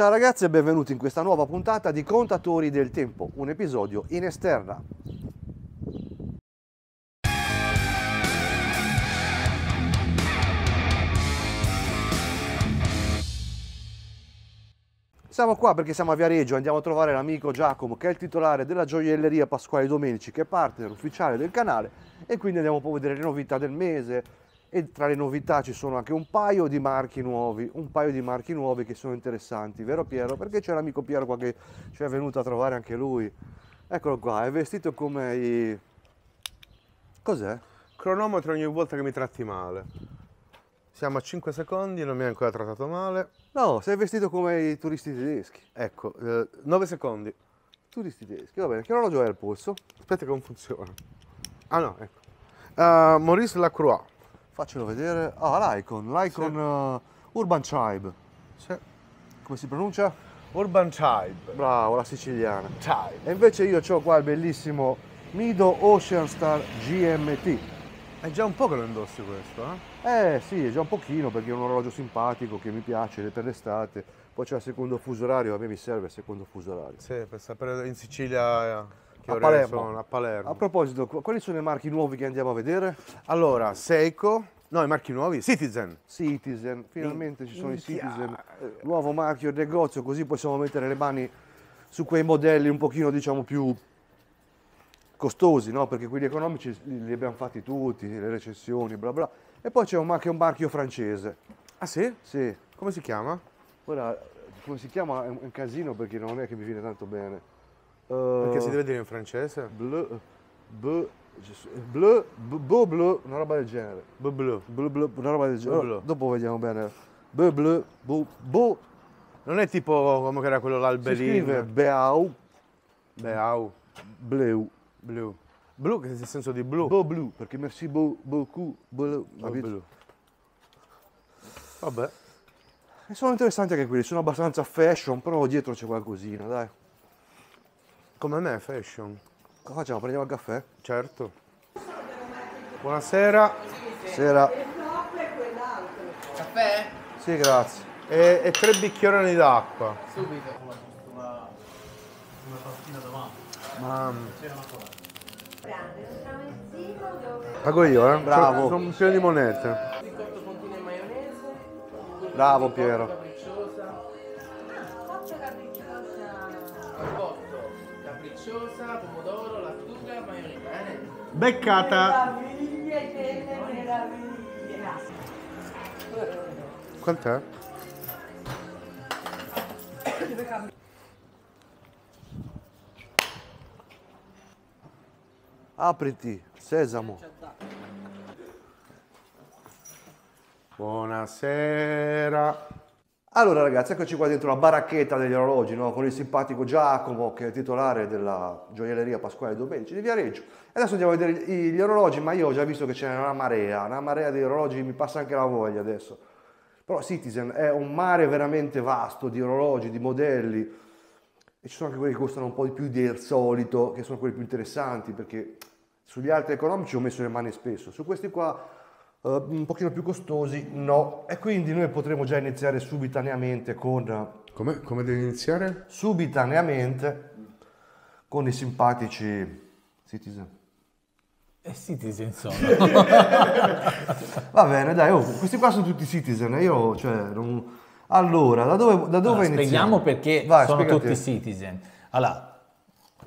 Ciao ragazzi e benvenuti in questa nuova puntata di Contatori del Tempo, un episodio in esterna. Siamo qua perché siamo a Viareggio, andiamo a trovare l'amico Giacomo che è il titolare della gioielleria Pasquale Domenici che è partner ufficiale del canale e quindi andiamo un po' a vedere le novità del mese, e tra le novità ci sono anche un paio di marchi nuovi, un paio di marchi nuovi che sono interessanti, vero Piero? Perché c'è l'amico Piero qua che ci è venuto a trovare anche lui. Eccolo qua, è vestito come i... Cos'è? Cronometro ogni volta che mi tratti male. Siamo a 5 secondi, non mi hai ancora trattato male. No, sei vestito come i turisti tedeschi. Ecco, eh, 9 secondi. Turisti tedeschi, va bene. Che orologio hai al polso? Aspetta che non funziona. Ah no, ecco. Uh, Maurice Lacroix faccelo vedere ah l'icon l'icon sì. Eh, urban tribe sì. come si pronuncia urban tribe bravo la siciliana tribe. e invece io ho qua il bellissimo mido ocean star gmt è già un po' che lo indossi questo, eh? Eh sì, è già un pochino perché è un orologio simpatico che mi piace per l'estate. Poi c'è il secondo fuso orario, a me mi serve il secondo fuso orario. Sì, per sapere in Sicilia eh, a Palermo. Sono, a Palermo. A proposito, quali sono i marchi nuovi che andiamo a vedere? Allora, Seiko, No, i marchi nuovi, Citizen. Citizen, finalmente In, ci sono i Citizen, nuovo marchio negozio, così possiamo mettere le mani su quei modelli un pochino, diciamo, più costosi, no? Perché quelli economici li abbiamo fatti tutti, le recessioni, bla bla. E poi c'è anche un marchio francese. Ah sì? Sì. Come si chiama? Ora, come si chiama è un casino perché non è che mi viene tanto bene. Perché si eh, deve dire in francese? Bleu, bleu, bleu, bleu, bleu, una roba del genere. Bleu, bleu. Bleu, bleu, una roba del genere. Allora, dopo vediamo bene. Bleu, bleu, bleu, bleu. Non è tipo come era quello l'alberino. Si scrive Beau. Beau. Bleu. Bleu. Blu che nel senso di blu. Beau blu, perché merci beaucoup, bleu, blu. Vabbè. E sono interessanti anche quelli, sono abbastanza fashion, però dietro c'è qualcosina, dai. Come me, fashion. Cosa facciamo? Prendiamo il caffè? Certo. Buonasera. Buonasera. Il Caffè? Sì, grazie. E, e tre bicchieroni d'acqua. Subito. Una pastina davanti. Mamma. Pago io, eh? Bravo. Sono un pieno di monete. Bravo Piero. capricciosa, pomodoro, lattuga, maionese. Beccata! Meraviglia, che meraviglia! Quant'è? Apriti, sesamo. Buonasera. Allora ragazzi, eccoci qua dentro la baracchetta degli orologi, no? con il simpatico Giacomo che è titolare della gioielleria Pasquale Domenici di Viareggio. E adesso andiamo a vedere gli orologi, ma io ho già visto che c'è una marea, una marea di orologi, mi passa anche la voglia adesso. Però Citizen è un mare veramente vasto di orologi, di modelli, e ci sono anche quelli che costano un po' di più del solito, che sono quelli più interessanti, perché sugli altri economici ho messo le mani spesso, su questi qua eh, un pochino più costosi, no. E quindi noi potremo già iniziare subitaneamente con... Eh, come, come devi iniziare? Subitaneamente con i simpatici Citizen. E Citizen sono. Va bene, dai, oh, questi qua sono tutti Citizen, io cioè... Non... Allora, da dove, da dove allora, iniziamo? Spieghiamo perché Vai, sono spiegate. tutti Citizen. Allora,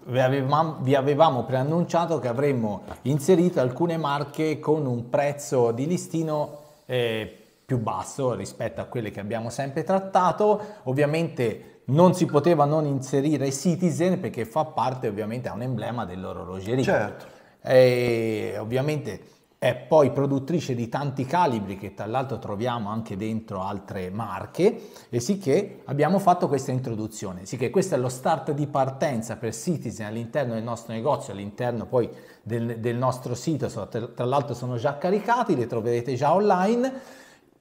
vi avevamo, vi avevamo preannunciato che avremmo inserito alcune marche con un prezzo di listino eh, più basso rispetto a quelle che abbiamo sempre trattato. Ovviamente non si poteva non inserire Citizen perché fa parte ovviamente, è un emblema dell'orologeria. Certo. E, ovviamente è poi produttrice di tanti calibri che tra l'altro troviamo anche dentro altre marche e sicché abbiamo fatto questa introduzione, sicché questo è lo start di partenza per Citizen all'interno del nostro negozio, all'interno poi del, del nostro sito, tra l'altro sono già caricati, li troverete già online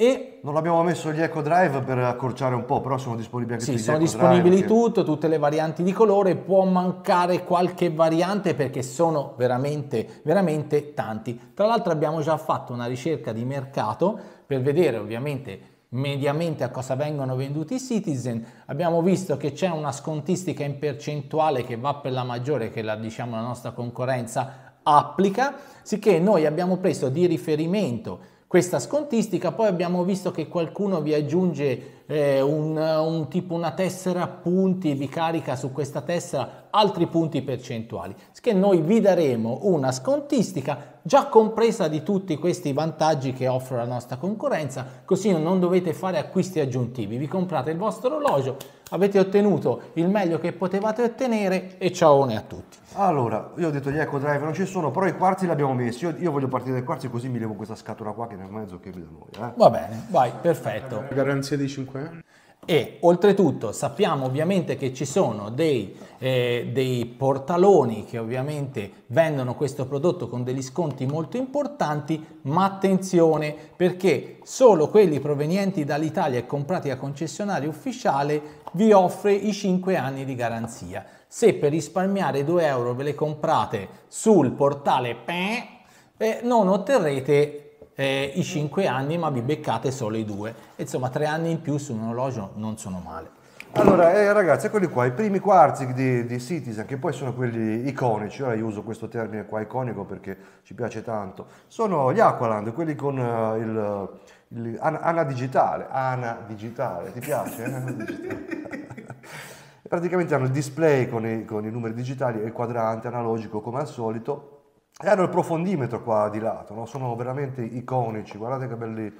e non abbiamo messo gli Echo Drive per accorciare un po', però sono disponibili anche sì, Sì, sono disponibili tutto, tutte le varianti di colore, può mancare qualche variante perché sono veramente, veramente tanti. Tra l'altro abbiamo già fatto una ricerca di mercato per vedere ovviamente mediamente a cosa vengono venduti i Citizen, abbiamo visto che c'è una scontistica in percentuale che va per la maggiore che la, diciamo, la nostra concorrenza applica, sicché noi abbiamo preso di riferimento questa scontistica, poi abbiamo visto che qualcuno vi aggiunge eh, un, un tipo una tessera a punti, vi carica su questa tessera altri punti percentuali, che noi vi daremo una scontistica già compresa di tutti questi vantaggi che offre la nostra concorrenza, così non dovete fare acquisti aggiuntivi, vi comprate il vostro orologio, avete ottenuto il meglio che potevate ottenere e ciao a tutti. Allora, io ho detto gli eco drive non ci sono, però i quarti li abbiamo messi, io, io voglio partire dai quarti così mi levo questa scatola qua che è nel mezzo che mi qui da noi. Eh? Va bene, vai, perfetto. Garanzia di 5 comunque. E oltretutto sappiamo ovviamente che ci sono dei, eh, dei, portaloni che ovviamente vendono questo prodotto con degli sconti molto importanti, ma attenzione perché solo quelli provenienti dall'Italia e comprati a concessionario ufficiale vi offre i 5 anni di garanzia. Se per risparmiare 2 euro ve le comprate sul portale PE, eh, non otterrete eh, i 5 anni ma vi beccate solo i 2. Insomma 3 anni in più su un orologio non sono male. Allora, eh, ragazzi, eccoli qua, i primi quarti di, di, Citizen, che poi sono quelli iconici, ora io uso questo termine qua iconico perché ci piace tanto, sono gli Aqualand, quelli con uh, il, il ana, ana, digitale, ana digitale, ti piace? Ana digitale. Praticamente hanno il display con i, con i numeri digitali e il quadrante analogico come al solito, e eh, hanno il profondimetro qua di lato, no? sono veramente iconici, guardate che belli.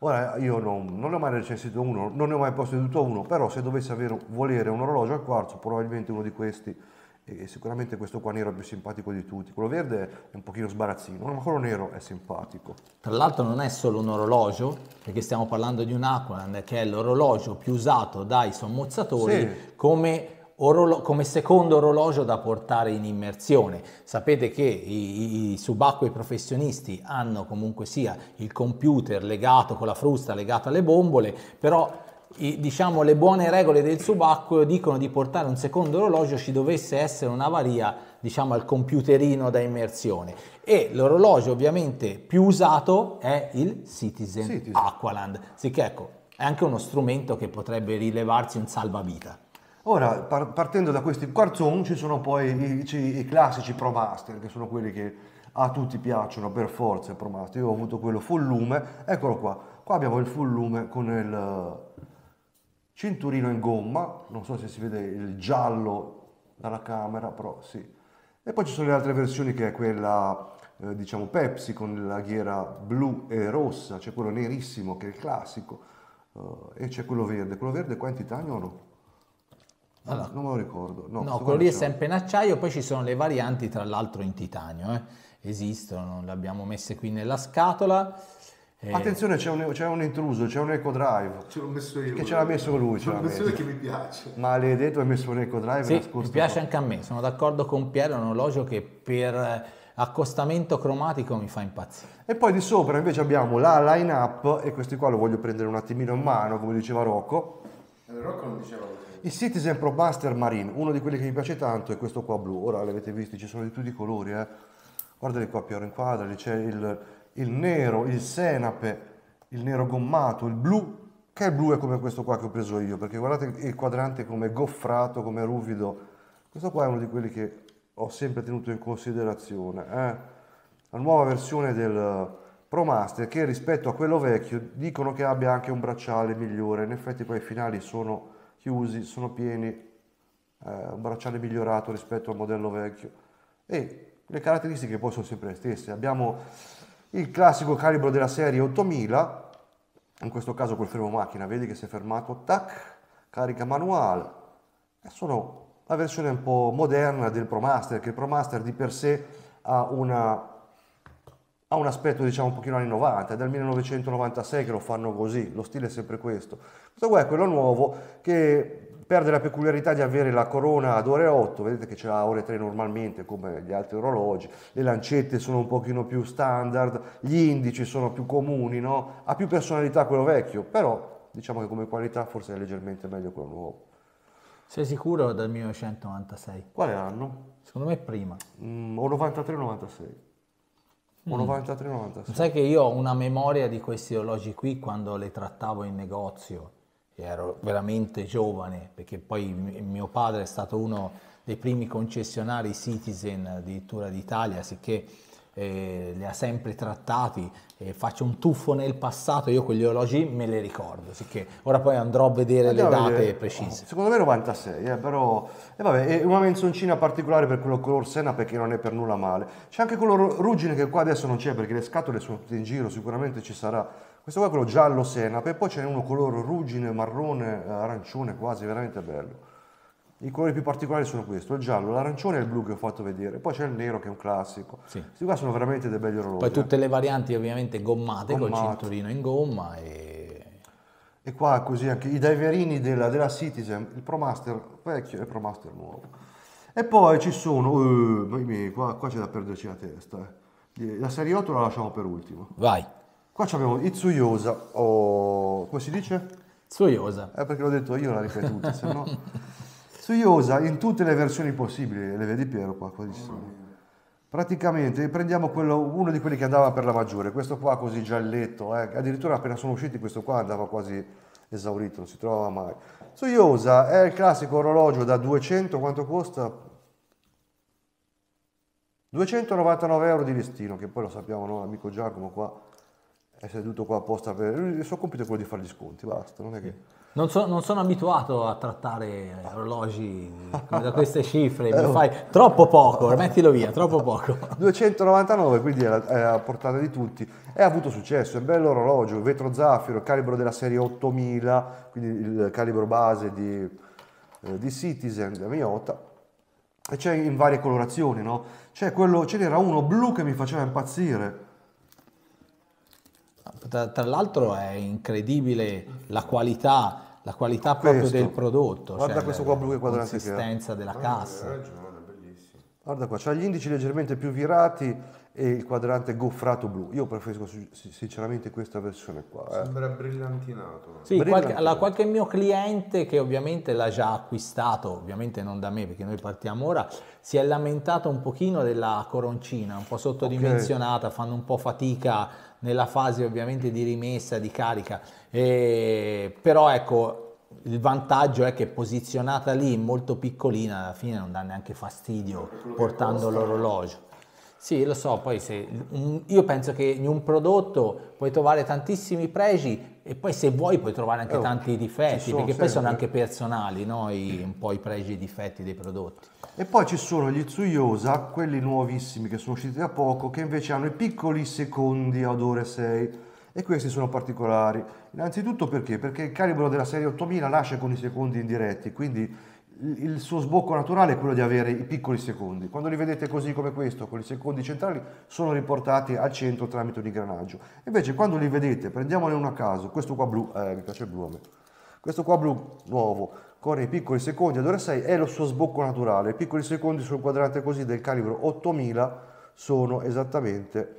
Ora io non, non ne ho mai recensito uno, non ne ho mai posseduto uno, però se dovessi avere, volere un orologio al quarzo, probabilmente uno di questi, e sicuramente questo qua nero è più simpatico di tutti, quello verde è un pochino sbarazzino, ma quello nero è simpatico. Tra l'altro non è solo un orologio, perché stiamo parlando di un Aqualand che è l'orologio più usato dai sommozzatori sì. come Orolo- come secondo orologio da portare in immersione. Sapete che i, i, subacquei professionisti hanno comunque sia il computer legato con la frusta, legato alle bombole, però i, diciamo, le buone regole del subacqueo dicono di portare un secondo orologio ci dovesse essere una varia diciamo al computerino da immersione e l'orologio ovviamente più usato è il Citizen, Citizen. Aqualand, sicché ecco è anche uno strumento che potrebbe rilevarsi un salvavita. Ora, par- partendo da questi quarzon ci sono poi i, i classici Pro Master, che sono quelli che a tutti piacciono per forza Pro Master. Io ho avuto quello full lume, eccolo qua. Qua abbiamo il full lume con il eh, cinturino in gomma, non so se si vede il giallo dalla camera, però sì. E poi ci sono le altre versioni che è quella, eh, diciamo, Pepsi con la ghiera blu e rossa, c'è quello nerissimo che è il classico, eh, e c'è quello verde. Quello verde qua è in titanio o no? Allora, ah, allora, non me lo ricordo. No, no quello lì è sempre in acciaio, poi ci sono le varianti, tra l'altro in titanio. Eh. Esistono, le abbiamo messe qui nella scatola. Eh. Attenzione, c'è un, c'è un, intruso, c'è un Eco Drive. Ce l'ho messo io. Che ce l'ha messo lui. Ce l'ho messo che mi piace. Maledetto, hai messo un Eco Drive. Sì, mi piace anche a me. Sono d'accordo con Piero, è un orologio che per eh, accostamento cromatico mi fa impazzire. E poi di sopra invece abbiamo la line up e questi qua lo voglio prendere un attimino in mano, come diceva Rocco. Eh, Rocco non diceva così. Il Citizen Pro Master Marine, uno di quelli che mi piace tanto è questo qua blu. Ora l'avete visto, ci sono di tutti i colori, eh. Guardali qua, Piero, inquadrali. C'è il, il nero, il senape, il nero gommato, il blu, che il blu è come questo qua che ho preso io, perché guardate il quadrante come goffrato, come ruvido. Questo qua è uno di quelli che ho sempre tenuto in considerazione. Eh. La nuova versione del Pro Master, che rispetto a quello vecchio dicono che abbia anche un bracciale migliore, in effetti poi i finali sono chiusi, sono pieni, eh, un bracciale migliorato rispetto al modello vecchio e le caratteristiche poi sono sempre le stesse. Abbiamo il classico calibro della serie 8000, in questo caso col fermo macchina, vedi che si è fermato, tac, carica manuale, sono la versione un po' moderna del ProMaster, che il ProMaster di per sé ha una ha un aspetto diciamo un pochino anni 90, è dal 1996 che lo fanno così, lo stile è sempre questo. Questo qua è quello nuovo che perde la peculiarità di avere la corona ad ore 8, vedete che c'è l'ha a ore 3 normalmente come gli altri orologi, le lancette sono un pochino più standard, gli indici sono più comuni, no? ha più personalità quello vecchio, però diciamo che come qualità forse è leggermente meglio quello nuovo. Sei sicuro dal 1996? Quale anno? Secondo me prima. Mm, o 93 o 96. 1,93-96. Mm. Sai che io ho una memoria di questi orologi qui quando le trattavo in negozio, ero veramente giovane, perché poi mio padre è stato uno dei primi concessionari Citizen addirittura d'Italia, sicché eh, li ha sempre trattati, eh, faccio un tuffo nel passato, io quegli orologi me li ricordo, sicché ora poi andrò a vedere Andiamo le date vedere. precise. secondo me 96, eh, però eh, vabbè, è una menzoncina particolare per quello color Senna perché non è per nulla male. C'è anche quello ruggine che qua adesso non c'è perché le scatole sono tutte in giro, sicuramente ci sarà. Questo qua è quello giallo Senna e poi c'è uno color ruggine, marrone, arancione quasi, veramente bello. I colori più particolari sono questo, il giallo, l'arancione e il blu che ho fatto vedere, poi c'è il nero che è un classico. Sì. Questi qua sono veramente dei belli orologi. Poi tutte eh. le varianti ovviamente gommate, Gommato. col cinturino in gomma e... E qua così anche i diverini della, della Citizen, il Promaster vecchio e il Promaster nuovo. E poi ci sono, eh, qua, qua c'è da perderci la testa. Eh. eh la serie 8 la lasciamo per ultimo. Vai. Qua abbiamo Itsuyosa, o come si dice? Tsuyosa. Eh perché l'ho detto io, l'ho ripetuta, se no... Studiosa in tutte le versioni possibili, le vedi Piero qua, quali sono? Praticamente prendiamo quello, uno di quelli che andava per la maggiore, questo qua così gialletto, eh. addirittura appena sono usciti questo qua andava quasi esaurito, non si trovava mai. Suyosa è il classico orologio da 200, quanto costa? 299 euro di listino, che poi lo sappiamo no? amico Giacomo qua è seduto qua apposta per... Il suo compito è quello di fare gli sconti, basta, non è che non, so, non, sono abituato a trattare orologi da queste cifre, mi eh, fai troppo poco, mettilo via, troppo poco. 299, quindi è a portata di tutti, e ha avuto successo, è un bello orologio, vetro zaffiro, calibro della serie 8000, quindi il calibro base di, eh, di Citizen, da Miota, e c'è in varie colorazioni, no? C'è quello, ce n'era uno blu che mi faceva impazzire, tra, tra l'altro è incredibile la qualità, la qualità proprio questo. del prodotto. Guarda cioè questo la, qua blu che quadrante. Consistenza della no, ah, cassa. Hai ragione, bellissimo. Guarda qua, c'ha gli indici leggermente più virati e il quadrante goffrato blu. Io preferisco sinceramente questa versione qua. Eh. Sembra brillantinato. Sì, brillantinato. Qualche, qualche mio cliente che ovviamente l'ha già acquistato, ovviamente non da me perché noi partiamo ora, si è lamentato un pochino della coroncina, un po' sottodimensionata, okay. fanno un po' fatica nella fase ovviamente di rimessa, di carica, e, però ecco il vantaggio è che posizionata lì molto piccolina alla fine non dà neanche fastidio portando l'orologio. Sì, lo so, poi se, io penso che in un prodotto puoi trovare tantissimi pregi e poi se vuoi puoi trovare anche oh, tanti difetti, sono, perché poi sono anche personali, no? I, un po' i pregi e i difetti dei prodotti. E poi ci sono gli Tsuyosa, quelli nuovissimi che sono usciti da poco, che invece hanno i piccoli secondi ad ore 6 e questi sono particolari. Innanzitutto perché? Perché il calibro della serie 8000 nasce con i secondi indiretti, quindi il suo sbocco naturale è quello di avere i piccoli secondi. Quando li vedete così come questo, con i secondi centrali, sono riportati al centro tramite un ingranaggio. Invece quando li vedete, prendiamone uno a caso, questo qua blu, eh, mi piace il blu a me, questo qua blu nuovo, con i piccoli secondi ad ora 6, è lo suo sbocco naturale. I piccoli secondi sul quadrante così del calibro 8000 sono esattamente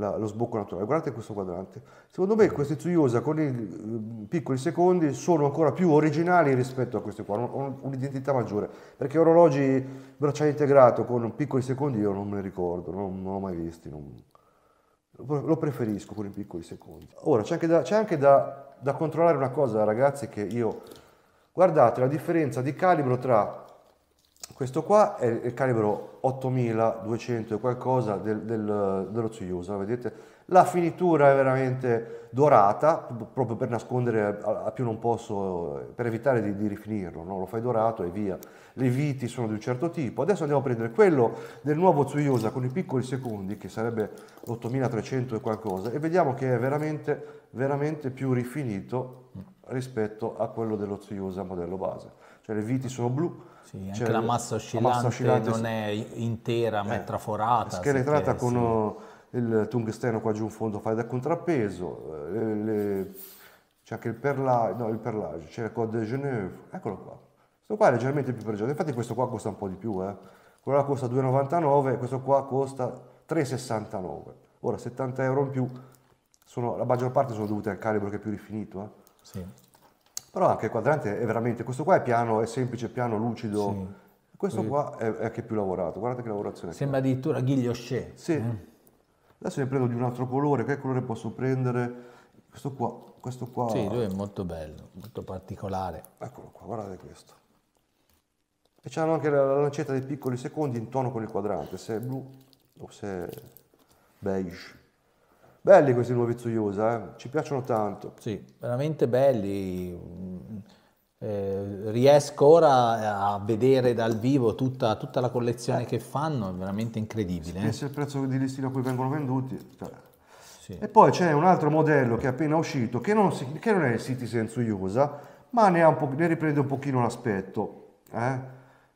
la, lo sbocco naturale. Guardate questo quadrante. Secondo me questi Tsuyosa con i eh, piccoli secondi sono ancora più originali rispetto a queste qua, hanno un'identità maggiore, perché orologi bracciale integrato con piccoli secondi io non me ne ricordo, non, non ho mai visti. Non... Lo preferisco con i piccoli secondi. Ora, c'è anche, da, anche da, da controllare una cosa, ragazzi, che io... Guardate la differenza di calibro tra questo qua è il calibro 8200 e qualcosa del, del, dello Tsuyusa, vedete? La finitura è veramente dorata, proprio per nascondere a, più non posso, per evitare di, di rifinirlo, no? lo fai dorato e via. Le viti sono di un certo tipo. Adesso andiamo a prendere quello del nuovo Tsuyusa con i piccoli secondi, che sarebbe l'8300 e qualcosa, e vediamo che è veramente, veramente più rifinito rispetto a quello dello Tsuyusa modello base. Cioè le viti sono blu, sì, anche cioè, la massa oscillante, la massa oscillante non è intera, eh, ma è eh, traforata. Scheletrata con sì. Uh, il tungsteno qua giù in fondo fai da contrappeso, eh, le, le, c'è anche il perlage, no il perlage, c'è il Code de Genève, eccolo qua. Questo qua è leggermente più pregioso, infatti questo qua costa un po' di più, eh. quello là costa 2,99, questo qua costa 3,69. Ora 70 euro in più, sono, la maggior parte sono dovute al calibro che è più rifinito. Eh. Sì. Però anche il quadrante è veramente, questo qua è piano, è semplice, piano, lucido. Sì. Questo qua è, è, anche più lavorato, guardate che lavorazione. Sembra qua. addirittura Ghigliosce. Sì. Mm. Adesso ne prendo di un altro colore, che colore posso prendere? Questo qua, questo qua. Sì, lui è molto bello, molto particolare. Eccolo qua, guardate questo. E c'hanno anche la, lancetta dei piccoli secondi in tono con il quadrante, se è blu o se è beige. Belli questi nuovi Tsuyusa, eh? ci piacciono tanto. Sì, veramente belli. Mm, eh, riesco ora a vedere dal vivo tutta, tutta la collezione eh. che fanno, è veramente incredibile. Pensi eh. il prezzo di listino a cui vengono venduti. Cioè. Sì. E poi c'è un altro modello che è appena uscito, che non, si, che non è il Citizen Tsuyusa, ma ne, ne, riprende un pochino l'aspetto. Eh?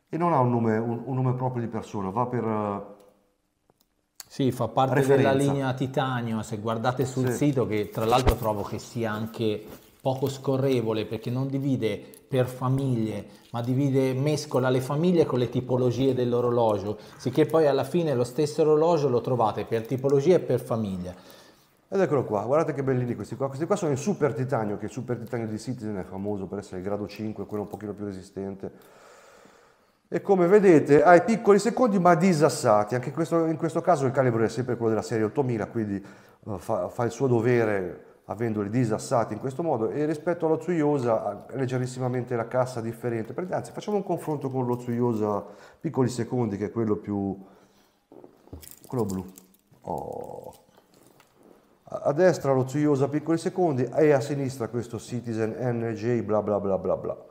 E non ha un nome, un, un nome proprio di persona, va per eh, sì, fa parte referenza. della linea titanio, se guardate sul sì. sito che tra l'altro trovo che sia anche poco scorrevole perché non divide per famiglie, ma divide, mescola le famiglie con le tipologie dell'orologio, sicché poi alla fine lo stesso orologio lo trovate per tipologia e per famiglia. Ed eccolo qua, guardate che bellini questi qua, questi qua sono il super titanio, che il super titanio di Citizen è famoso per essere il grado 5, quello un pochino più resistente e come vedete ha i piccoli secondi ma disassati, anche questo, in questo caso il calibro è sempre quello della serie 8000, quindi uh, fa, fa, il suo dovere avendoli disassati in questo modo e rispetto allo Tsuyosa leggerissimamente la cassa differente, Perché, anzi facciamo un confronto con lo Tsuyosa piccoli secondi che è quello più, quello blu, oh. a destra lo Tsuyosa piccoli secondi e a sinistra questo Citizen NJ bla bla bla bla bla.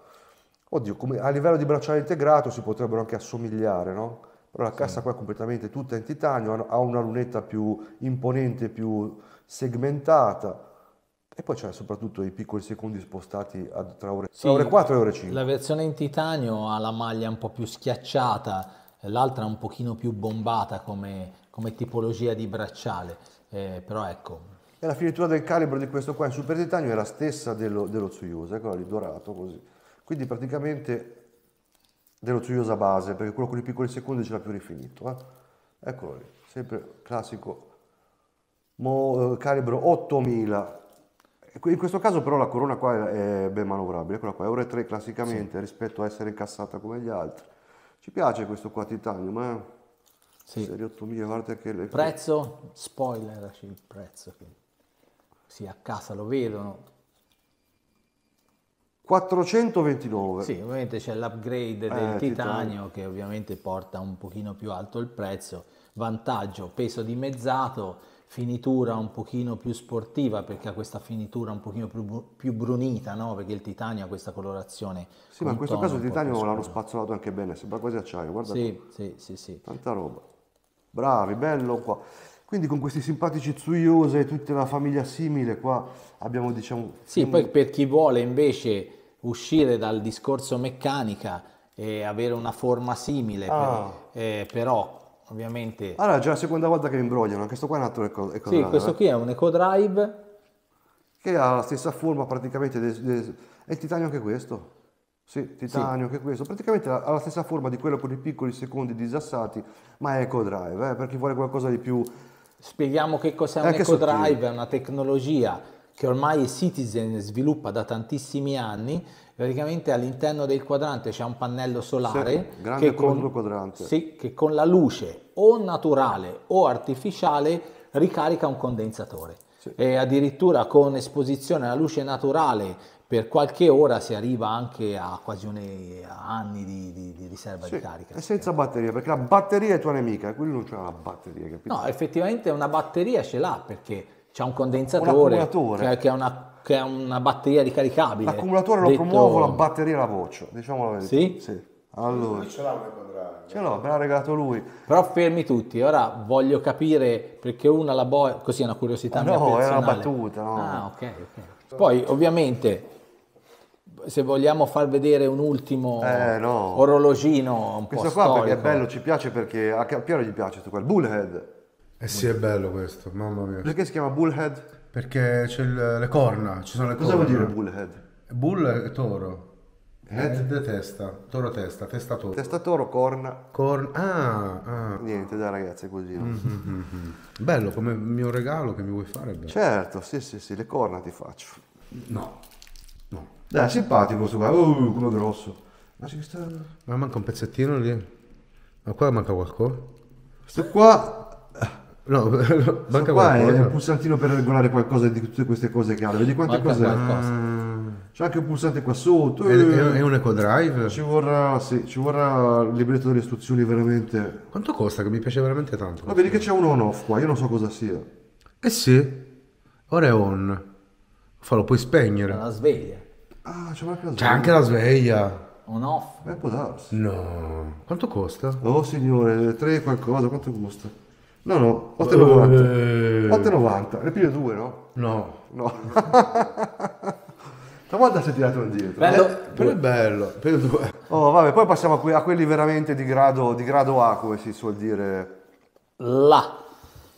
Oddio, come, a livello di bracciale integrato si potrebbero anche assomigliare, no? Però la cassa sì. qua è completamente tutta in titanio, ha una lunetta più imponente, più segmentata. E poi c'è soprattutto i piccoli secondi spostati tra ore, sì, tra ore 4 e ore 5. La versione in titanio ha la maglia un po' più schiacciata, l'altra un pochino più bombata come, come tipologia di bracciale. Eh, però ecco, e la finitura del calibro di questo qua in super titanio è la stessa dello, dello Tsuyusa, eccola lì dorato così. Quindi praticamente deloziosa base, perché quello con i piccoli secondi ce l'ha più rifinito. Eh? Eccolo lì, sempre classico Mo, eh, calibro 8000. In questo caso però la corona qua è ben manovrabile, quella qua è ore 3 classicamente sì. rispetto a essere incassata come gli altri. Ci piace questo qua titanium, eh? Sì. Serie 8000, guarda che... Le... Prezzo, spoiler, il prezzo che si accassa, lo vedono, 429. Sì, ovviamente c'è l'upgrade del eh, titanio, titanio, che ovviamente porta un pochino più alto il prezzo, vantaggio, peso dimezzato, finitura un pochino più sportiva perché ha questa finitura un pochino più, più brunita, no? perché il titanio ha questa colorazione. Sì, ma in questo caso il titanio l'hanno spazzolato anche bene, sembra quasi acciaio, guarda. Sì, qua. sì, sì, sì. Tanta roba. Bravi, bello qua. Quindi con questi simpatici Tsuyusa e tutta la famiglia simile qua abbiamo diciamo... Sì, un... poi per chi vuole invece uscire dal discorso meccanica e avere una forma simile, ah. per, eh, però ovviamente... Allora, ah, già la seconda volta che mi imbrogliano, questo qua è un altro eco, eco Sì, drive, questo eh? qui è un eco drive. Che ha la stessa forma praticamente, de, de... è titanio anche questo. Sì, titanio, sì. che questo. Praticamente ha la stessa forma di quello con i piccoli secondi disassati, ma è eco drive, eh, per chi vuole qualcosa di più Spieghiamo che cos'è un eh, EcoDrive, è una tecnologia che ormai Citizen sviluppa da tantissimi anni, praticamente all'interno del quadrante c'è un pannello solare sì, che, con, sì, che con la luce o naturale o artificiale ricarica un condensatore. Sì. E addirittura con esposizione alla luce naturale per qualche ora si arriva anche a quasi un, anni di, di, di riserva sì, di carica. E senza batteria, perché la batteria è tua nemica, quindi non c'è la batteria, capito? No, effettivamente una batteria ce l'ha perché c'è un condensatore un che, cioè che, è una, che, è una, batteria ricaricabile. L'accumulatore lo detto... promuovo, la batteria la voce, diciamo la verità. Sì? Sì. Allora. Ce l'ha Ce l'ho, me l'ha regalato lui. Però fermi tutti, ora voglio capire perché una la boia, così è una curiosità ah, no, mia No, è una battuta, no. Ah, ok, ok. Poi ovviamente se vogliamo far vedere un ultimo eh, no. orologino un questo po' qua storico. perché è bello, ci piace perché a Piero gli piace questo qua, il Bullhead. Eh sì, è bello questo, mamma mia. Perché si chiama Bullhead? Perché c'è il, le corna, ci sono le Cosa corna. vuol dire Bullhead? Bull è toro. Head? Eh? Eh, Head testa, toro testa, testa toro. Testa toro, corna. Corna, ah, ah. Niente, da ragazzi, così. Mm-hmm, mm-hmm. Bello, come mio regalo che mi vuoi fare. Bello. Certo, sì, sì, sì, le corna ti faccio. No. Dai, simpatico questo qua, oh, quello grosso. Ma ci sta... Ma manca un pezzettino lì. Ma qua manca qualcosa. Questo qua No, no manca qua qualcosa. è un pulsantino per regolare qualcosa di tutte queste cose che ha. Vedi quante manca cose ah, C'è anche un pulsante qua sotto. È, eh. è un eco drive? Ci vorrà, sì, ci vorrà il libretto delle istruzioni veramente. Quanto costa? Che mi piace veramente tanto. Ma vedi che c'è un on off qua, io non so cosa sia. Eh sì, ora è on. Fa, lo puoi spegnere. È sveglia. Ah, c'è anche la sveglia. C'è anche la sveglia. On off. Beh, può darsi. No. Quanto costa? Oh signore, 3 qualcosa, quanto costa? No, no, 8,90. 8,90. Ne piglio due, no? No. No. Stavolta si è tirato indietro. Bello. Eh, però eh, è bello. Per due. Oh, vabbè, poi passiamo a, que- a quelli veramente di grado, di grado A, come si suol dire. La.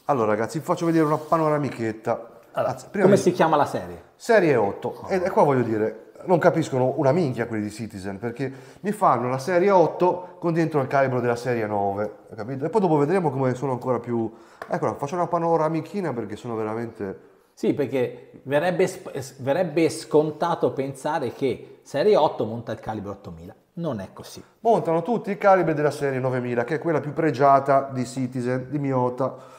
Allora, ragazzi, vi faccio vedere una panoramichetta. Allora, Anzi, come si chiama la serie? Serie 8. Oh. e qua voglio dire, non capiscono una minchia quelli di Citizen perché mi fanno la serie 8 con dentro il calibro della serie 9 capito? e poi dopo vedremo come sono ancora più eccola faccio una panoramichina perché sono veramente sì perché verrebbe, verrebbe scontato pensare che serie 8 monta il calibro 8000 non è così montano tutti i calibri della serie 9000 che è quella più pregiata di Citizen di Miota.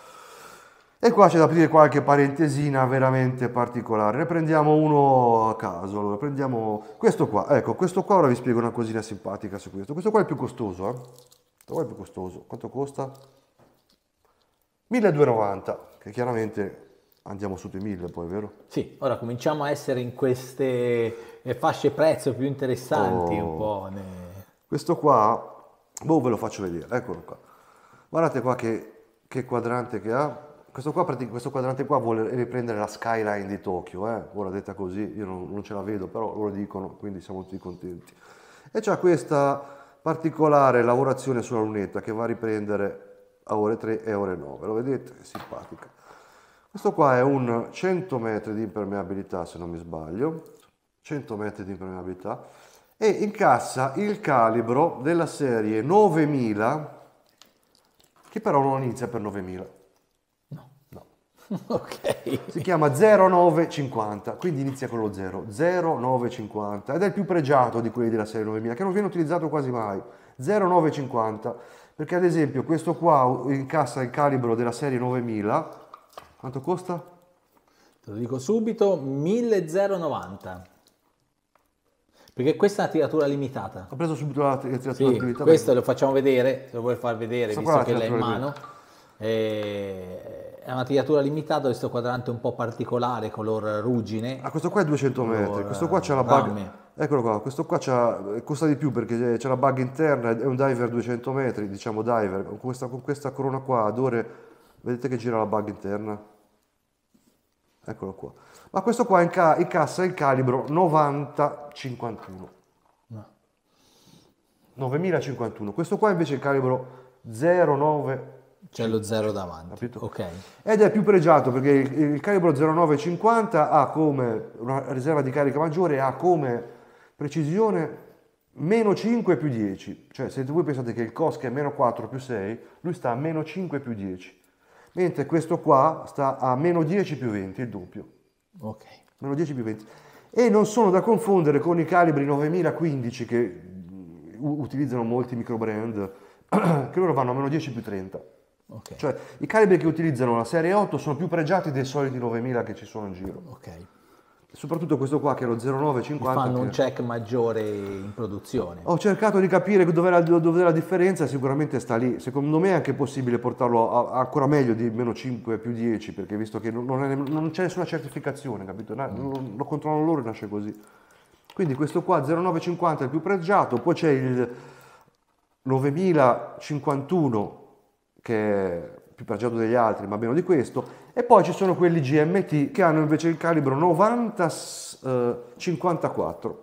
E qua c'è da aprire qualche parentesina veramente particolare. Ne prendiamo uno a caso. Allora, prendiamo questo qua. Ecco, questo qua ora vi spiego una cosina simpatica su questo. Questo qua è il più costoso, eh. Questo qua è il più costoso. Quanto costa? 1290, che chiaramente andiamo sotto i 1000 poi, vero? Sì, ora cominciamo a essere in queste eh, fasce prezzo più interessanti oh. un po'. Ne... Questo qua, boh, ve lo faccio vedere, eccolo qua. Guardate qua che, che quadrante che ha, questo, qua, questo quadrante qua vuole riprendere la skyline di Tokyo, eh? ora detta così, io non, non, ce la vedo, però loro dicono, quindi siamo tutti contenti. E c'è questa particolare lavorazione sulla lunetta che va a riprendere a ore 3 e ore 9, lo vedete? È simpatica. Questo qua è un 100 metri di impermeabilità, se non mi sbaglio, 100 metri di impermeabilità, e incassa il calibro della serie 9000, che però non inizia per 9000 Ok. Si chiama 0950, quindi inizia con lo 0, 0950 ed è il più pregiato di quelli della serie 9000 che non viene utilizzato quasi mai. 0950 perché ad esempio questo qua incassa il calibro della serie 9000. Quanto costa? Te lo dico subito, 1090 perché questa è una tiratura limitata. Ho preso subito la, tiratura sì, limitata. Questo lo facciamo vedere, se lo vuoi far vedere, Sto visto che l'hai in mano. E... Eh, è una tiratura limitata, questo quadrante un po' particolare, color ruggine. Ah, questo qua è 200 metri, questo qua c'è la bug. Rame. Eccolo qua, questo qua costa di più perché eh, c'è la bug interna, è un diver 200 metri, diciamo diver, con questa, con questa corona qua ad ore, vedete che gira la bug interna. Eccolo qua. Ma questo qua in, cassa è il calibro 9051. No. 9051. Questo qua invece è il calibro 09 c'è lo 0 davanti. Capito? Okay. Ed è più pregiato perché il calibro 0950 ha come una riserva di carica maggiore, ha come precisione meno 5 più 10. Cioè se voi pensate che il COSC è meno 4 più 6, lui sta a meno 5 più 10. Mentre questo qua sta a meno 10 più 20, il doppio. Ok. Meno 10 più 20. E non sono da confondere con i calibri 9015 che mm, utilizzano molti microbrand, che loro vanno a meno 10 più 30 Okay. Cioè i calibri che utilizzano la serie 8 sono più pregiati dei soliti 9000 che ci sono in giro. Okay. Soprattutto questo qua che è lo 0950. Fanno un check maggiore in produzione. Ho cercato di capire dov'è la, dov'è la differenza, sicuramente sta lì. Secondo me è anche possibile portarlo a, a ancora meglio di meno 5 più 10, perché visto che non, è, non c'è nessuna certificazione, capito? Lo, mm. lo controllano loro e nasce così. Quindi questo qua 0950 è il più pregiato, poi c'è il 9051 che è più pregiato degli altri, ma meno di questo, e poi ci sono quelli GMT che hanno invece il calibro 90-54. Eh,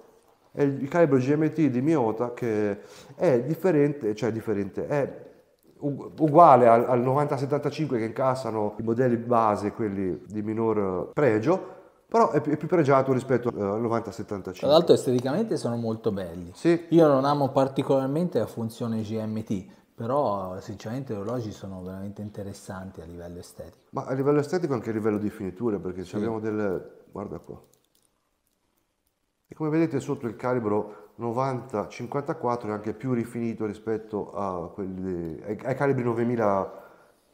è il calibro GMT di Miota che è differente, cioè differente, è uguale al, al 90-75 che incassano i modelli base, quelli di minor pregio, però è più, pregiato rispetto al 90-75. Eh, Tra l'altro esteticamente sono molto belli. Sì. Io non amo particolarmente la funzione GMT, però sinceramente gli orologi sono veramente interessanti a livello estetico. Ma a livello estetico anche a livello di finiture, perché sì. abbiamo del... guarda qua. E come vedete sotto il calibro 90-54 è anche più rifinito rispetto quelli... ai, ai calibri 9000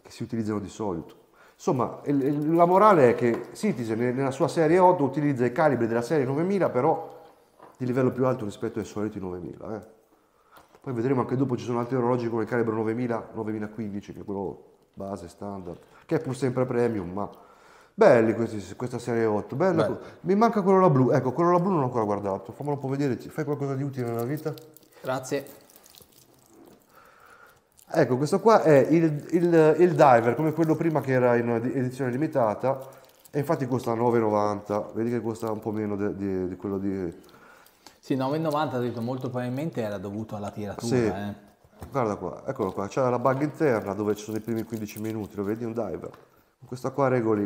che si utilizzano di solito. Insomma, la morale è che Citizen nella sua serie 8 utilizza i calibri della serie 9000, però di livello più alto rispetto ai soliti 9000. Eh. Poi vedremo anche dopo ci sono altri orologi come il calibro 9000, 9015, che è quello base standard, che è pur sempre premium, ma belli questi, questa serie 8. Bello. Mi manca quello la blu. Ecco, quello la blu non l'ho ancora guardato. Fammelo un po' vedere, fai qualcosa di utile nella vita? Grazie. Ecco, questo qua è il, il, il, diver, come quello prima che era in edizione limitata, e infatti costa 9,90, vedi che costa un po' meno di quello di, sì, 9,90 ha detto molto probabilmente era dovuto alla tiratura. Sì. Eh. Guarda qua, eccolo qua, c'è la bug interna dove ci sono i primi 15 minuti, lo vedi un diver. questa qua regoli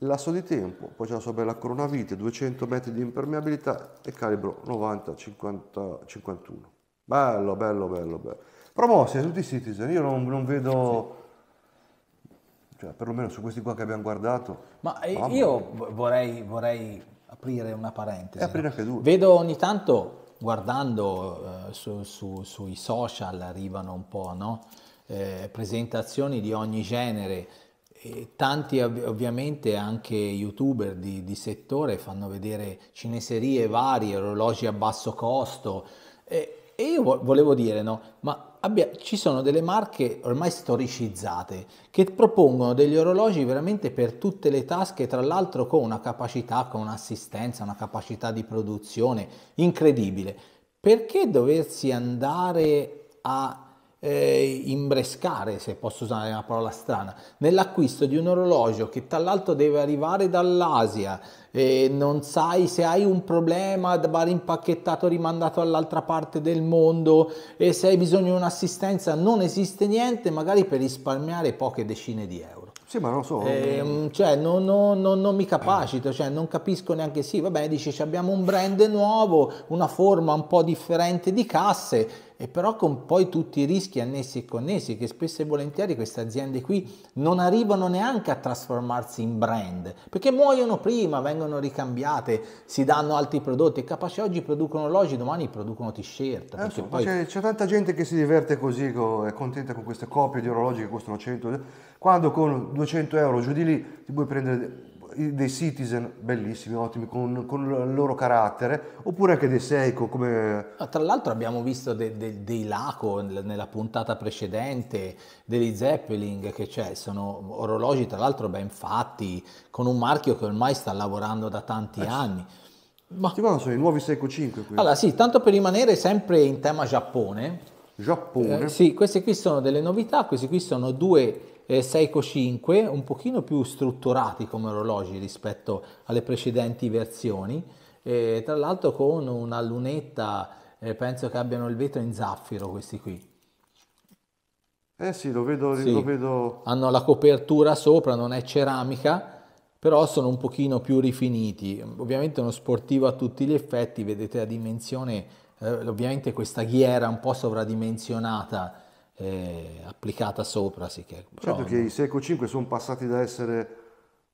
il lasso di tempo, poi c'è la sua bella coronavite, 200 metri di impermeabilità e calibro 90, 50, 51. Bello, bello, bello, bello. Promossi a tutti i citizen, io non, non vedo... cioè perlomeno su questi qua che abbiamo guardato. Ma eh, io vorrei, vorrei, aprire una parentesi. aprire anche due. Vedo ogni tanto, guardando eh, su, su, sui social, arrivano un po', no? eh, presentazioni di ogni genere, e tanti ovviamente anche youtuber di, di, settore fanno vedere cineserie varie, orologi a basso costo e, e io volevo dire, no, ma abbia, ci sono delle marche ormai storicizzate che propongono degli orologi veramente per tutte le tasche, tra l'altro con una capacità, con un'assistenza, una capacità di produzione incredibile. Perché doversi andare a eh, imbrescare, se posso usare una parola strana, nell'acquisto di un orologio che tra l'altro deve arrivare dall'Asia e non sai se hai un problema, da bar impacchettato rimandato all'altra parte del mondo e se hai bisogno di un'assistenza non esiste niente, magari per risparmiare poche decine di euro. Sì, ma non so. Eh, cioè, non, non, non, non, mi capacito, cioè, non capisco neanche sì. Vabbè, dice, abbiamo un brand nuovo, una forma un po' differente di casse e però con poi tutti i rischi annessi e connessi che spesso e volentieri queste aziende qui non arrivano neanche a trasformarsi in brand perché muoiono prima, vengono ricambiate, si danno altri prodotti, è capace oggi producono orologi, domani producono t-shirt. Eh, poi... c'è, c'è, tanta gente che si diverte così, co, è contenta con queste coppie di orologi che costano 100, euro, quando con 200 euro giù di lì ti puoi prendere dei Citizen bellissimi, ottimi, con, con, il loro carattere, oppure anche dei Seiko come... Ah, tra l'altro abbiamo visto dei de, de Laco nella puntata precedente, degli Zeppelin che c'è, sono orologi tra l'altro ben fatti, con un marchio che ormai sta lavorando da tanti eh, anni. Ma... Ti vanno sono i nuovi Seiko 5 qui. Allora sì, tanto per rimanere sempre in tema Giappone. Giappone? Eh, sì, queste qui sono delle novità, questi qui sono due eh, Seiko 5, un pochino più strutturati come orologi rispetto alle precedenti versioni, eh, tra l'altro con una lunetta, eh, penso che abbiano il vetro in zaffiro questi qui. Eh sì, lo vedo, sì. lo vedo. Hanno la copertura sopra, non è ceramica, però sono un pochino più rifiniti. Ovviamente uno sportivo a tutti gli effetti, vedete la dimensione, eh, ovviamente questa ghiera un po' sovradimensionata eh, applicata sopra. Sì, che, certo però, certo che i Seco 5 sono passati da essere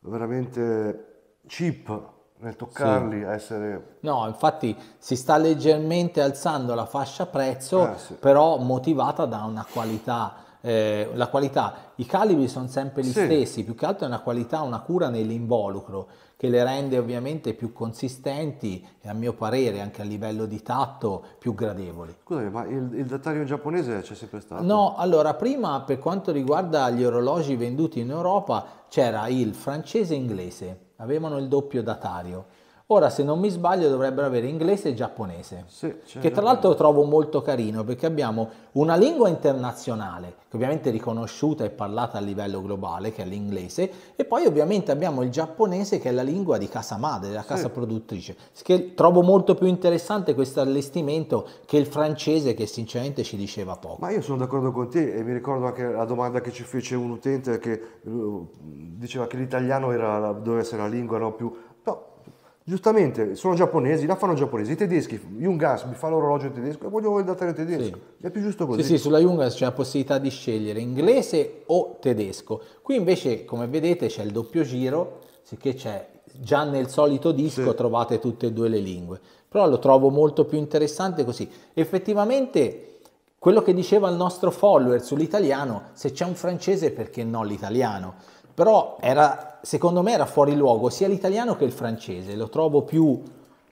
veramente cheap nel toccarli sì. a essere... No, infatti si sta leggermente alzando la fascia prezzo, eh, sì. però motivata da una qualità eh, la qualità, i calibri sono sempre gli sì. stessi, più che altro è una qualità, una cura nell'involucro che le rende ovviamente più consistenti e a mio parere anche a livello di tatto più gradevoli. Scusami, ma il, il dattario giapponese c'è sempre stato? No, allora prima per quanto riguarda gli orologi venduti in Europa c'era il francese e inglese, avevano il doppio datario Ora, se non mi sbaglio, dovrebbero avere inglese e giapponese, sì, che tra l'altro trovo molto carino perché abbiamo una lingua internazionale, che ovviamente è riconosciuta e parlata a livello globale, che è l'inglese, e poi ovviamente abbiamo il giapponese che è la lingua di casa madre, la casa sì. produttrice, che trovo molto più interessante questo allestimento che il francese che sinceramente ci diceva poco. Ma io sono d'accordo con te e mi ricordo anche la domanda che ci fece un utente che eh, diceva che l'italiano era, doveva essere la lingua no, più Giustamente, sono giapponesi, la fanno giapponesi, i tedeschi, Jungas mi fa l'orologio tedesco e voglio il datario tedesco, sì. è più giusto così. Sì, sì, sulla Jungas c'è la possibilità di scegliere inglese o tedesco, qui invece come vedete c'è il doppio giro, sicché c'è già nel solito disco sì. trovate tutte e due le lingue, però lo trovo molto più interessante così. Effettivamente quello che diceva il nostro follower sull'italiano, se c'è un francese perché no l'italiano? però era, secondo me era fuori luogo sia l'italiano che il francese, lo trovo più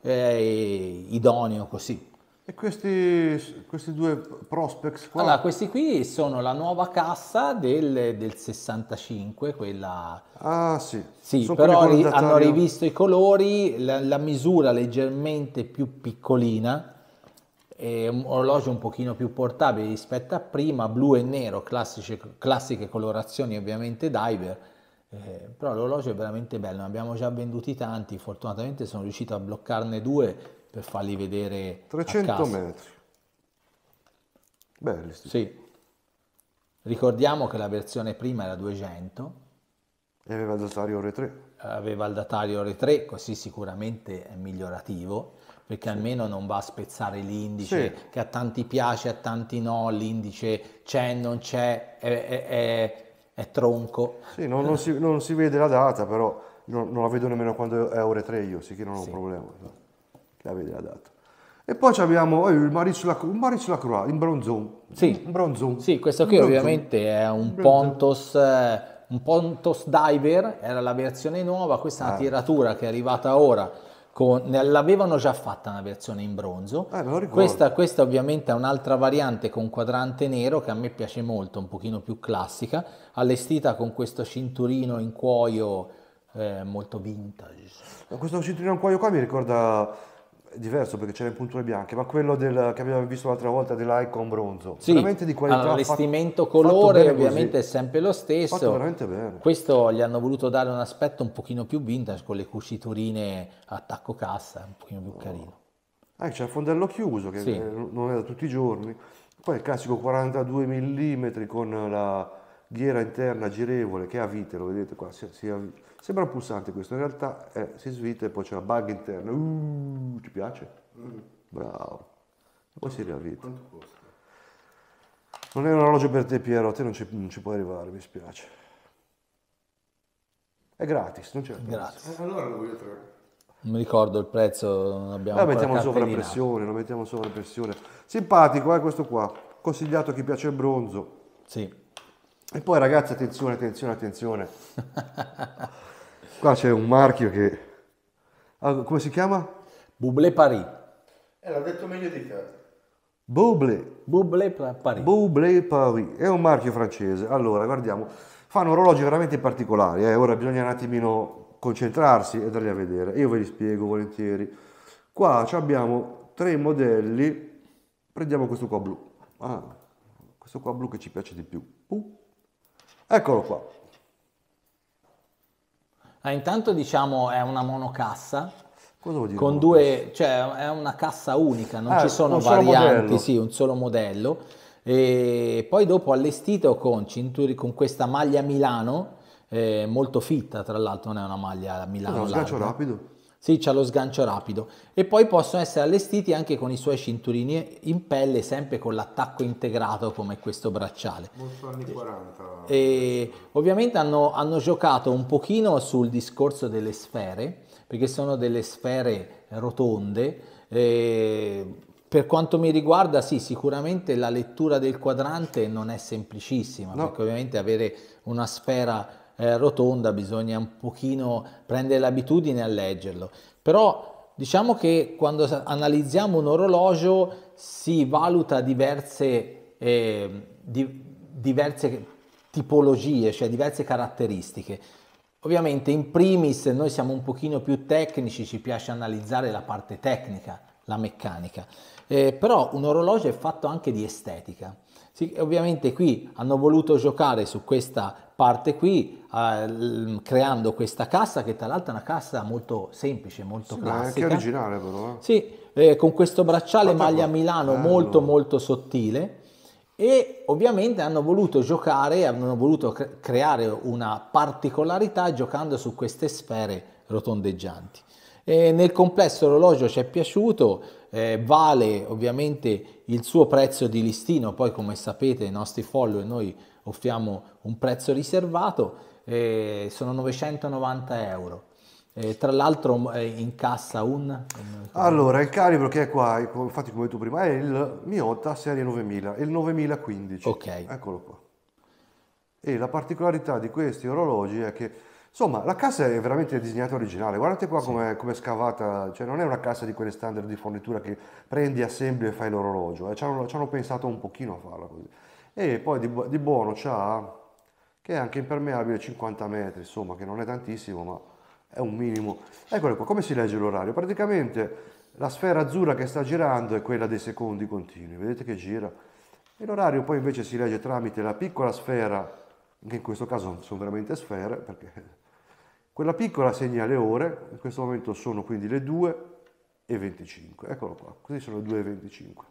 eh, idoneo così. E questi, questi due prospects qua? Allora, questi qui sono la nuova cassa del, del 65, quella... Ah, sì. Sì, sono però ri, hanno rivisto i colori, la, la misura leggermente più piccolina, un orologio un pochino più portabile rispetto a prima, blu e nero, classiche, classiche colorazioni ovviamente diver, eh, però l'orologio è veramente bello, ne abbiamo già venduti tanti, fortunatamente sono riuscito a bloccarne due per farli vedere 300 metri. Belli Sì. Ricordiamo che la versione prima era 200 e aveva il datario ore 3. Aveva il datario ore 3, così sicuramente è migliorativo perché almeno non va a spezzare l'indice, sì. che a tanti piace, a tanti no, l'indice c'è, non c'è, è, è, è è tronco. Sì, non, non, si, non si, vede la data, però non, non, la vedo nemmeno quando è ore 3 io, sì che non ho sì. un problema. La vede la data. E poi abbiamo eh, il Maris Lacroix, in bronzo. Sì. bronzon. Sì, questo qui ovviamente è un Pontos, eh, un Pontos Diver, era la versione nuova, questa è una ah. tiratura che è arrivata ora con, l'avevano già fatta una versione in bronzo. Eh, questa, questa, ovviamente è un'altra variante con quadrante nero che a me piace molto, un pochino più classica, allestita con questo cinturino in cuoio eh, molto vintage. Questo cinturino in cuoio qua mi ricorda diverso perché c'era in punture bianche, ma quello del, che abbiamo visto l'altra volta dell'Icon bronzo, sì. veramente di qualità. Allora, colore ovviamente così. è sempre lo stesso. Fatto veramente bene. Questo gli hanno voluto dare un aspetto un pochino più vintage con le cuciturine attacco cassa, un pochino più oh. carino. Ah, c'è il fondello chiuso che sì. non è da tutti i giorni. Poi il classico 42 mm con la ghiera interna girevole che è a vite, lo vedete qua, si, si, Sembra un pulsante questo, in realtà eh, si svita e poi c'è la bug interna. Uh, ti piace? Mm. Bravo. E poi si riavvita. Quanto costa? Non è un orologio per te Piero, a te non ci, non ci puoi arrivare, mi spiace. È gratis, non c'è Gratis. Eh, allora lo voglio trovare. Non mi ricordo il prezzo, non abbiamo Lo mettiamo sopra pressione, lo mettiamo sopra pressione. Simpatico, eh, questo qua. Consigliato a chi piace il bronzo. Sì. E poi ragazzi, attenzione, attenzione, attenzione. Qua c'è un marchio che... Ah, come si chiama? Bublé Paris. Eh, l'ha detto meglio di te. Bublé. Bublé Paris. Bublé Paris. È un marchio francese. Allora, guardiamo. Fanno orologi veramente particolari. Eh. Ora bisogna un attimino concentrarsi e andarli a vedere. Io ve li spiego volentieri. Qua abbiamo tre modelli. Prendiamo questo qua blu. Ah, questo qua blu che ci piace di più. Uh. Eccolo qua. Ah, intanto diciamo è una monocassa. Cosa vuol dire? Con due, cioè è una cassa unica, non ah, ci sono varianti, sì, un solo modello. E poi dopo allestito con, cinturi, con questa maglia Milano, eh, molto fitta tra l'altro, non è una maglia Milano. È uno sgancio rapido. Sì, c'ha lo sgancio rapido. E poi possono essere allestiti anche con i suoi cinturini in pelle, sempre con l'attacco integrato come questo bracciale. Molto anni 40. E ovviamente hanno, hanno giocato un pochino sul discorso delle sfere, perché sono delle sfere rotonde. E per quanto mi riguarda, sì, sicuramente la lettura del quadrante non è semplicissima, no. perché ovviamente avere una sfera eh, rotonda, bisogna un pochino prendere l'abitudine a leggerlo. Però diciamo che quando analizziamo un orologio si valuta diverse, eh, di, diverse tipologie, cioè diverse caratteristiche. Ovviamente in primis noi siamo un pochino più tecnici, ci piace analizzare la parte tecnica, la meccanica, eh, però un orologio è fatto anche di estetica. Sì, ovviamente qui hanno voluto giocare su questa parte qui eh, creando questa cassa che tra l'altro è una cassa molto semplice, molto sì, classica. Anche originale però. Eh. Sì, eh, con questo bracciale Guarda maglia qua. Milano Bello. molto molto sottile e ovviamente hanno voluto giocare, hanno voluto creare una particolarità giocando su queste sfere rotondeggianti. E nel complesso l'orologio ci è piaciuto, eh, vale ovviamente il suo prezzo di listino, poi come sapete i nostri follower noi offriamo un prezzo riservato, eh, sono 990 euro. Eh, tra l'altro eh, incassa un... un... Allora, il calibro che è qua, infatti come ho detto prima, è il Miota serie 9000, il 9015. Ok. Eccolo qua. E la particolarità di questi orologi è che Insomma, la cassa è veramente disegnata originale, guardate qua sì. come è scavata, cioè non è una cassa di quelle standard di fornitura che prendi, assembli e fai l'orologio, eh. ci, hanno, pensato un pochino a farla così. E poi di, di buono c'ha, che è anche impermeabile, 50 metri, insomma, che non è tantissimo, ma è un minimo. Eccolo qua, come si legge l'orario? Praticamente la sfera azzurra che sta girando è quella dei secondi continui, vedete che gira? E l'orario poi invece si legge tramite la piccola sfera, che in questo caso sono veramente sfere, perché quella piccola segna le ore, in questo momento sono quindi le 2 e 25, eccolo qua, così sono le 2 e 25.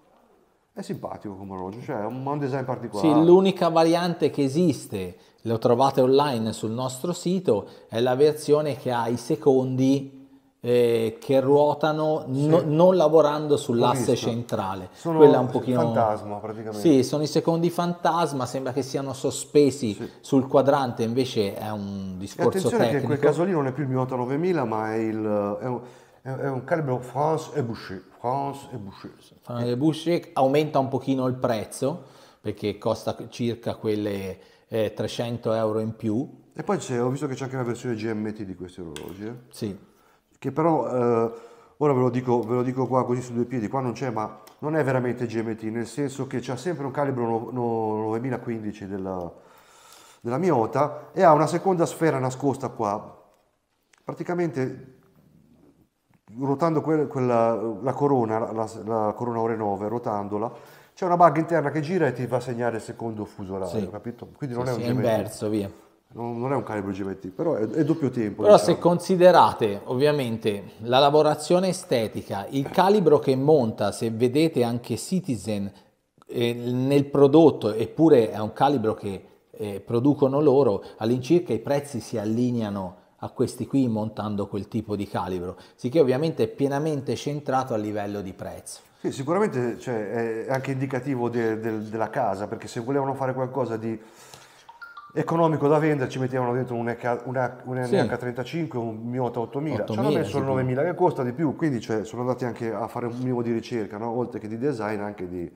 È simpatico come orologio, cioè ha un design particolare. Sì, l'unica variante che esiste, lo trovate online sul nostro sito, è la versione che ha i secondi eh, che ruotano sì. no, non lavorando sull'asse centrale. Sono Quella un pochino... fantasma praticamente. Sì, sono i secondi fantasma, sembra che siano sospesi sì. sul quadrante, invece è un discorso e attenzione tecnico. che in quel caso lì non è più il Miyota 9000, ma è, il, è, un, è un calibro France e Boucher. France e Boucher. France e Boucher aumenta un pochino il prezzo, perché costa circa quelle eh, 300 euro in più. E poi ho visto che c'è anche la versione GMT di questi orologi. Eh. Sì che però, eh, ora ve lo, dico, ve lo, dico, qua così su due piedi, qua non c'è, ma non è veramente GMT, nel senso che c'ha sempre un calibro no, no, 9015 della, della Miota e ha una seconda sfera nascosta qua, praticamente ruotando quella, quella, la corona, la, la corona Ore 9, rotandola, c'è una bug interna che gira e ti va a segnare il secondo fuso orario, sì. capito? Quindi non sì, è un sì, geometri. inverso, via non, è un calibro GMT, però è, è doppio tempo. Però diciamo. se considerate ovviamente la lavorazione estetica, il calibro che monta, se vedete anche Citizen eh, nel prodotto, eppure è un calibro che eh, producono loro, all'incirca i prezzi si allineano a questi qui montando quel tipo di calibro, sicché ovviamente è pienamente centrato a livello di prezzo. Sì, sicuramente cioè, è anche indicativo de, de, della casa, perché se volevano fare qualcosa di economico da vendere ci mettevano dentro un, EK, una, un sì. NH35 un Miota 8000 ci hanno messo il 9000 che costa di più quindi cioè, sono andati anche a fare un minimo di ricerca no? oltre che di design anche di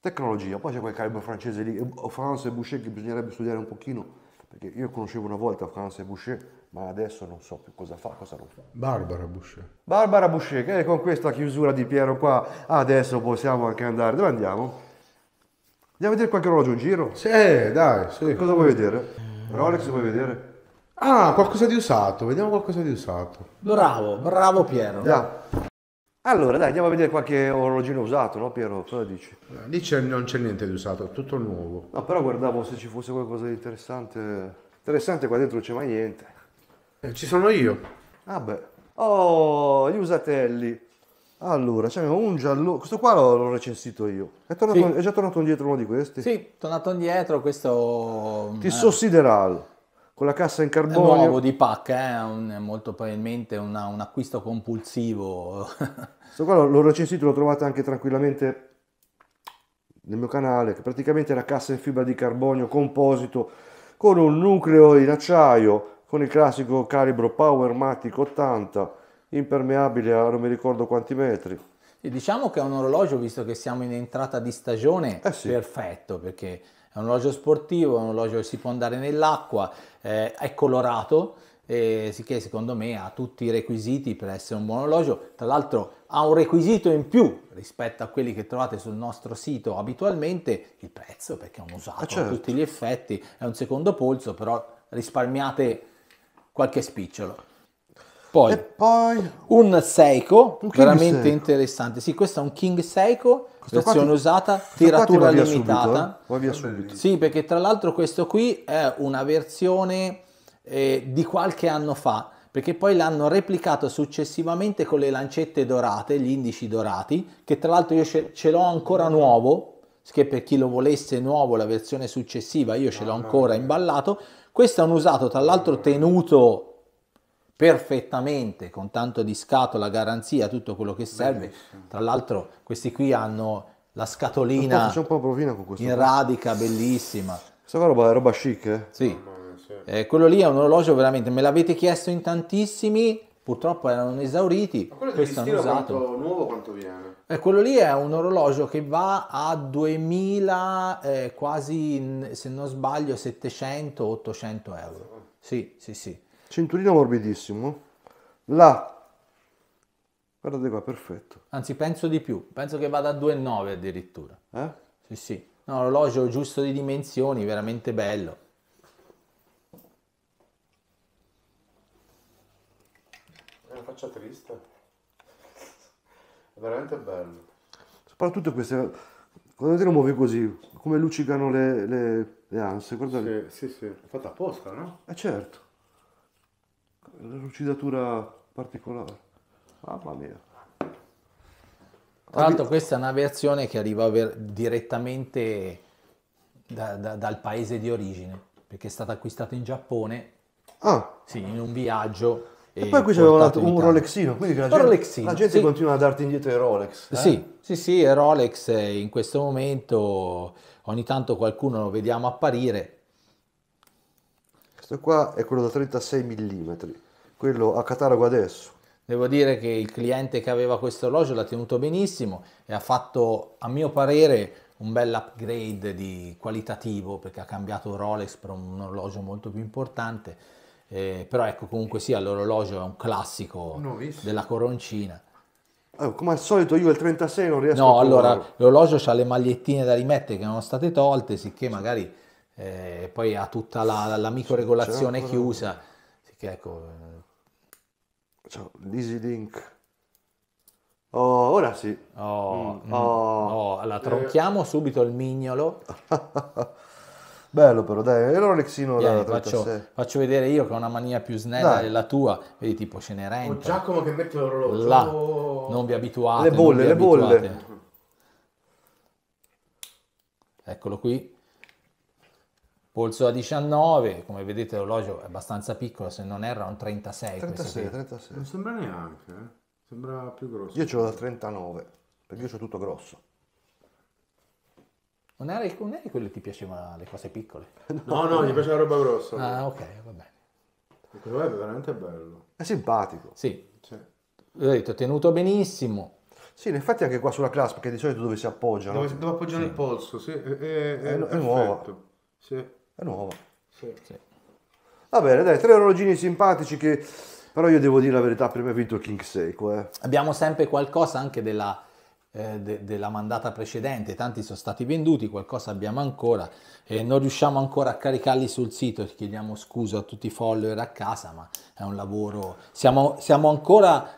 tecnologia poi c'è quel calibro francese lì France e Boucher che bisognerebbe studiare un pochino perché io conoscevo una volta France e Boucher ma adesso non so più cosa fa, cosa non fa. Barbara Boucher. Barbara Boucher, che con questa chiusura di Piero qua adesso possiamo anche andare. Dove andiamo? Andiamo a vedere qualche orologio in giro? Sì, eh, dai, sì. Cosa vuoi vedere? Rolex vuoi vedere? Ah, qualcosa di usato, vediamo qualcosa di usato. Bravo, bravo Piero. Dai. Allora, dai, andiamo a vedere qualche orologino usato, no Piero? Cosa dici? Lì non c'è niente di usato, tutto nuovo. No, però guardavo se ci fosse qualcosa di interessante. Interessante qua dentro non c'è mai niente. Eh, ci sono io. Vabbè. Ah, oh, gli usatelli. Allora, cioè un giallo, questo qua l'ho, l'ho recensito io. È, tornato, sì. è, già tornato indietro uno di questi? Sì, tornato indietro questo... Ti eh. Sossideral, con la cassa in carbonio. È nuovo di pack, eh? un, molto probabilmente una, un acquisto compulsivo. questo qua l'ho, l'ho recensito, lo trovate anche tranquillamente nel mio canale, che praticamente è una cassa in fibra di carbonio composito con un nucleo in acciaio, con il classico calibro Powermatic 80, impermeabile a non mi ricordo quanti metri. E diciamo che è un orologio, visto che siamo in entrata di stagione, eh sì. perfetto, perché è un orologio sportivo, è un orologio che si può andare nell'acqua, eh, è colorato, eh, che secondo me ha tutti i requisiti per essere un buon orologio. Tra l'altro ha un requisito in più rispetto a quelli che trovate sul nostro sito abitualmente, il prezzo, perché è un usato eh, certo. a tutti gli effetti, è un secondo polso, però risparmiate qualche spicciolo. Poi, poi... un Seiko, un veramente Seiko. interessante. Sì, questo è un King Seiko, questo versione ti... usata, tiratura limitata. Eh? Subito, eh? Sì, perché tra l'altro questo qui è una versione eh, di qualche anno fa perché poi l'hanno replicato successivamente con le lancette dorate, gli indici dorati, che tra l'altro io ce l'ho ancora nuovo, che per chi lo volesse nuovo la versione successiva io ce l'ho ancora imballato. Questo è un usato tra l'altro tenuto perfettamente con tanto di scatola, garanzia, tutto quello che serve. Bellissimo. Tra l'altro questi qui hanno la scatolina Aspetta, un po con questo in radica bellissima. Questa roba è roba chic, eh? Sì. Eh, quello lì è un orologio veramente, me l'avete chiesto in tantissimi, purtroppo erano esauriti. Ma quello questo hanno usato. Quanto, nuovo quanto viene? Eh, quello lì è un orologio che va a 2000, eh, quasi se non sbaglio, 700-800 euro. Sì, sì, sì cinturino morbidissimo, là, guardate qua, perfetto. Anzi, penso di più, penso che vada a 2,9 addirittura. Eh? Sì, sì, no, orologio giusto di dimensioni, veramente bello. È una faccia triste, è veramente bello. Soprattutto queste... Quando te lo muovi così, come luccicano le, le, le ansie, guardate. Sì, sì, sì, è fatta apposta, no? Eh certo lucidatura particolare. Mamma mia. Tra l'altro questa è una versione che arriva ver- direttamente da, da, dal paese di origine, perché è stata acquistata in Giappone, ah. sì, in un viaggio. E, e poi qui c'aveva un, un Rolexino, quindi la gente, la gente sì. continua a darti indietro i Rolex. Eh? Sì, sì, sì, Rolex eh, in questo momento ogni tanto qualcuno lo vediamo apparire, questo qua è quello da 36 mm, quello a catalogo adesso. Devo dire che il cliente che aveva questo orologio l'ha tenuto benissimo e ha fatto, a mio parere, un bel upgrade di qualitativo perché ha cambiato Rolex per un orologio molto più importante. Eh, però ecco, comunque sia, sì, l'orologio è un classico Novissimo. della coroncina. Oh, come al solito io il 36 non riesco no, a No, allora l'orologio ha le magliettine da rimettere che erano state tolte, sicché magari eh, poi ha tutta la, la microregolazione ancora... chiusa. Certo. Sì, ecco. Eh. Ciao, Easy Link. Oh, ora sì. Oh, mm. mm. oh. oh allora eh. tronchiamo eh. subito il mignolo. Bello però, dai, era un Lexino Vieni, faccio, faccio, vedere io che ho una mania più snella dai. della tua, vedi tipo Cenerentola. O oh, Giacomo che mette l'orologio. Là, oh. non vi abituate. Le bolle, le abituate. bolle. Eccolo qui polso a 19, come vedete l'orologio è abbastanza piccolo, se non erra un 36. 36, 36. Non sembra neanche, eh? sembra più grosso. Io ce l'ho da 39, perché io c'ho tutto grosso. Non eri, non eri quello che ti piaceva le cose piccole? No, no, gli piaceva la roba grossa. Ah, ok, va bene. Quello è veramente bello. È simpatico. Sì. sì. L'ho detto, tenuto benissimo. Sì, infatti anche qua sulla clasp, che di solito dove si appoggiano. Dove, dove appoggiano sì. il polso, sì. È, è, è, è, è nuovo. Sì. È nuova. Sì. Va bene, dai, tre orologini simpatici che però io devo dire la verità, prima ha vinto King Seiko. Eh. Abbiamo sempre qualcosa anche della, eh, de, della, mandata precedente, tanti sono stati venduti, qualcosa abbiamo ancora e eh, non riusciamo ancora a caricarli sul sito, chiediamo scusa a tutti i follower a casa, ma è un lavoro, siamo, siamo ancora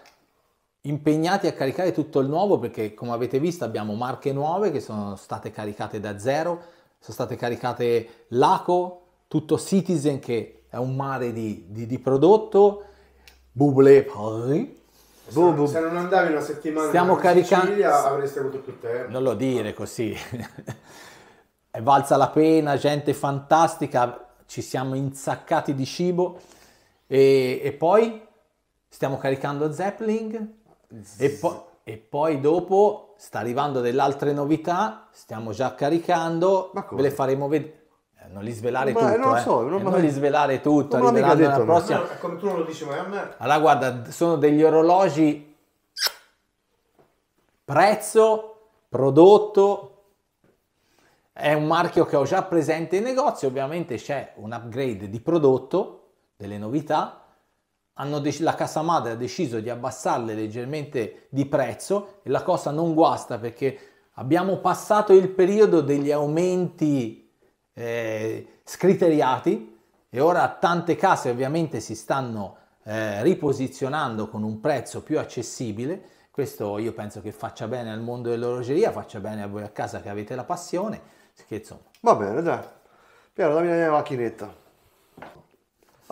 impegnati a caricare tutto il nuovo perché come avete visto abbiamo marche nuove che sono state caricate da zero sono state caricate Laco, tutto Citizen che è un mare di, di, di prodotto, Bublé poi. Se, se non andavi una settimana Stiamo caricando... Sicilia avresti avuto più tempo. Non lo dire così. è valsa la pena, gente fantastica, ci siamo insaccati di cibo e, e poi stiamo caricando Zeppelin Z- e poi e poi dopo sta arrivando delle altre novità, stiamo già caricando, ve le faremo vedere. Eh, non li svelare ma, tutto, non, eh. so, non, eh, non li svelare tutto, arriveranno alla prossima. No, come tu non lo dici mai a me. Allora guarda, sono degli orologi prezzo, prodotto, è un marchio che ho già presente in negozio, ovviamente c'è un upgrade di prodotto, delle novità, Dec- la casa madre ha deciso di abbassarle leggermente di prezzo e la cosa non guasta perché abbiamo passato il periodo degli aumenti eh, scriteriati e ora tante case ovviamente si stanno eh, riposizionando con un prezzo più accessibile. Questo io penso che faccia bene al mondo dell'orologeria, faccia bene a voi a casa che avete la passione, Scherzo. Va bene, dai. Piero, dammi la mia macchinetta.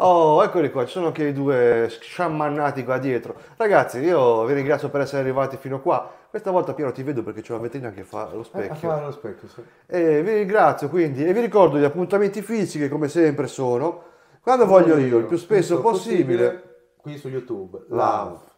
Oh, eccoli qua, ci sono anche i due sciamannati qua dietro. Ragazzi, io vi ringrazio per essere arrivati fino qua. Questa volta Piero ti vedo perché c'è la vetrina che fa lo eh, specchio. Ah, fa lo specchio, sì. E vi ringrazio quindi e vi ricordo gli appuntamenti fisici che come sempre sono quando voglio io, il più spesso possibile, qui su YouTube. Love.